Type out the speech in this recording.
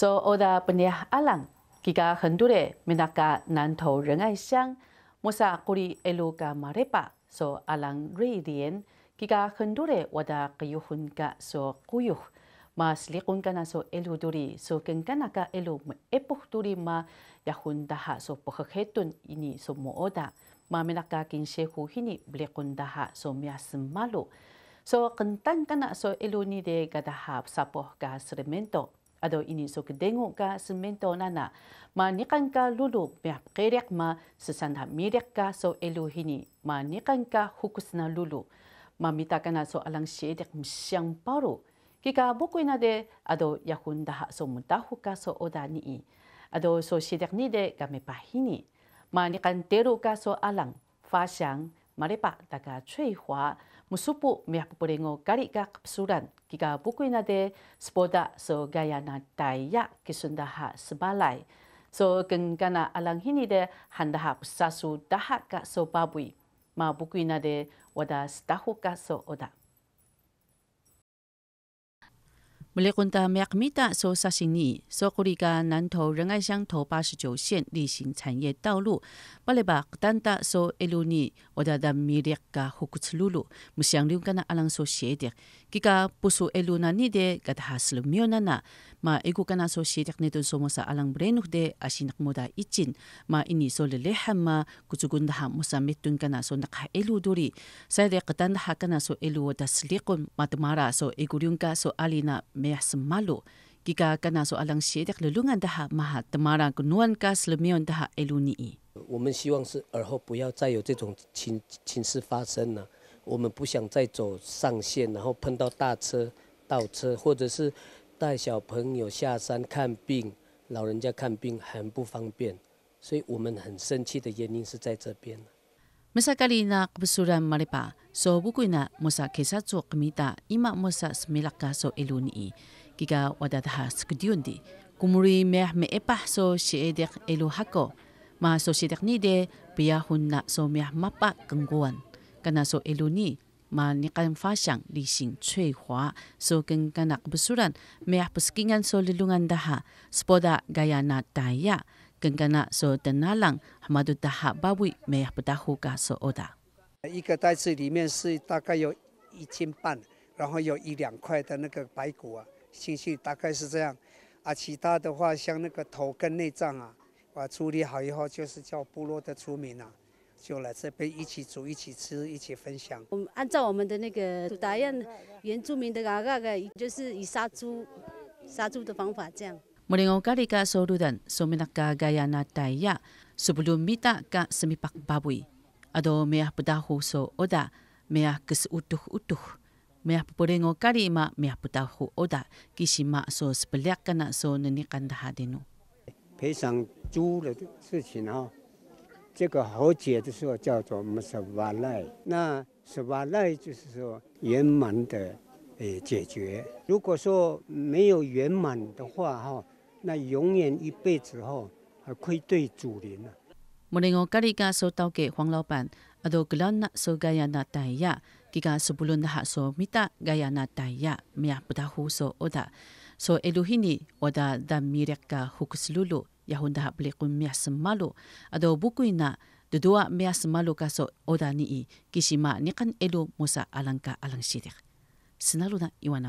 So oda punya alang k i k a hendure menaka nanto rengai siang musa kuri e l u k a marepa so alang radian k i k a hendure wada kayuhun ka so kuyuh mas likun kana so elu duri so kengkana ka elu epuh duri ma yahun daha so p o h k e t u n ini so mo oda ma menaka kinshehu hini blikun daha so miasmalu e m so kentan g kana so elu ni de gadaha sapoh ka sermento Ado ini sok dengo ka semento nana. Ma nikan ka lulu meh kerek ma sesanda mirek ka so hini. Ma nikan ka hukusna lulu. Ma mitakana so alang syedek misyang paru. Kika buku ina de ado yakun daha so mutahu ka so odani i. Ado so syedek ni de kami pahini. Ma nikan teru ka so alang. Fasyang marepa taka chui hua musupu miapupurengo karika kapsuran kika bukuina de spoda so gaya na daya kisundaha sebalai so gengkana alang hini de handaha pusasu daha ka so babui ma bukuina de wada stahu ka so odak. 我勒昆达米亚米达索萨西尼索库里嘎南投仁爱乡头八十九线例行产业道路，巴勒巴丹达索埃鲁尼，我达达米列嘎胡库茨鲁鲁，木想留干那阿朗索写的，吉嘎不苏埃鲁那尼的，嘎达哈斯鲁米奥那那，嘛埃古干那索写的那顿索莫萨阿朗布雷努的，阿西纳莫达伊金，嘛印尼索勒勒哈嘛，古祖根达哈穆萨米顿干那索纳哈埃鲁多里，塞勒格丹达哈干那索埃鲁我达斯利贡，嘛德马拉索埃古留干索阿里那。我们希望是而后不要再有这种情情事发生了。我们不想再走上线，然后碰到大车倒车，或者是带小朋友下山看病、老人家看病很不方便，所以我们很生气的原因是在这边。Masakali na kabusuran maripa, so buku na musa kesa tso imak ima musa smilaka so eluni Giga wadatha skudiundi. Kumuri meh meepah epah so siedek elu hako. Ma so siedek ni de biyahun na so meh mapa gengguan. Kana so eluni ma nikan fasyang li sing cui hua so kengkana kebesuran meh peskingan so lelungan daha spoda gaya na daya. 跟加呢，说的那浪，他们都打哈巴围，没有不打呼瓜说哦的。一个袋子里面是大概有一斤半，然后有一两块的那个白骨啊，进去大概是这样。啊，其他的话像那个头跟内脏啊，啊处理好以后就是叫部落的族民啊，就来这边一起煮、一起吃、一起分享。我们按照我们的那个达样原住民的啊个个，就是以杀猪、杀猪的方法这样。Merengokari ka sorudan sominak ka gaya na taya sebelum mita ka semipak babui. Ado meah pedahu so oda meah kesutuh-utuh. Meah kari ma meah pedahu oda kisima so sebeliak kana so nenikan dahadinu. 赔偿猪的事情哈、哦，这个和解的时候叫做 m s v a l a 那 s v a l a 就是说圆满的诶解决。如果说没有圆满的话哈、哦，那永远一辈子吼，还愧对祖灵呢。莫令我家里家收到给黄老板，阿多格纳收盖亚纳哈说，米盖亚纳米不达胡说说 Elo 尼，oda，当米勒卡福斯路路，雅洪达哈列昆米斯马阿多布奎纳，多米斯马卡索 a 尼伊，其实嘛，萨阿卡阿西路伊万